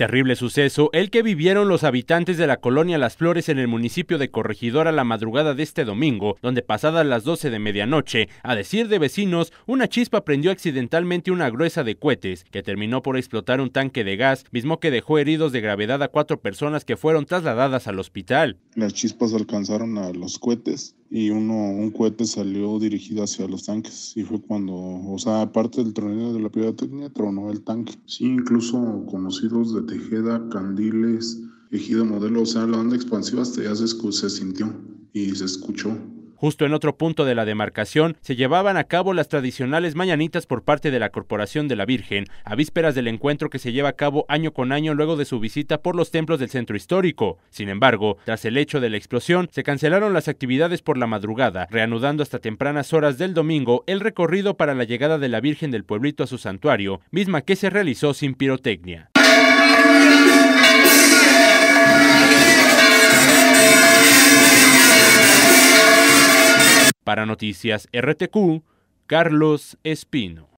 Terrible suceso el que vivieron los habitantes de la colonia Las Flores en el municipio de Corregidora la madrugada de este domingo, donde pasadas las 12 de medianoche, a decir de vecinos, una chispa prendió accidentalmente una gruesa de cohetes, que terminó por explotar un tanque de gas, mismo que dejó heridos de gravedad a cuatro personas que fueron trasladadas al hospital. Las chispas alcanzaron a los cohetes y uno, un cohete salió dirigido hacia los tanques y fue cuando, o sea, aparte del tronero de la técnica tronó el tanque. Sí, incluso conocidos de Tejeda, Candiles, Ejido Modelo, o sea, la onda expansiva hasta ya se sintió y se escuchó. Justo en otro punto de la demarcación se llevaban a cabo las tradicionales mañanitas por parte de la Corporación de la Virgen, a vísperas del encuentro que se lleva a cabo año con año luego de su visita por los templos del centro histórico. Sin embargo, tras el hecho de la explosión, se cancelaron las actividades por la madrugada, reanudando hasta tempranas horas del domingo el recorrido para la llegada de la Virgen del Pueblito a su santuario, misma que se realizó sin pirotecnia. Para Noticias RTQ, Carlos Espino.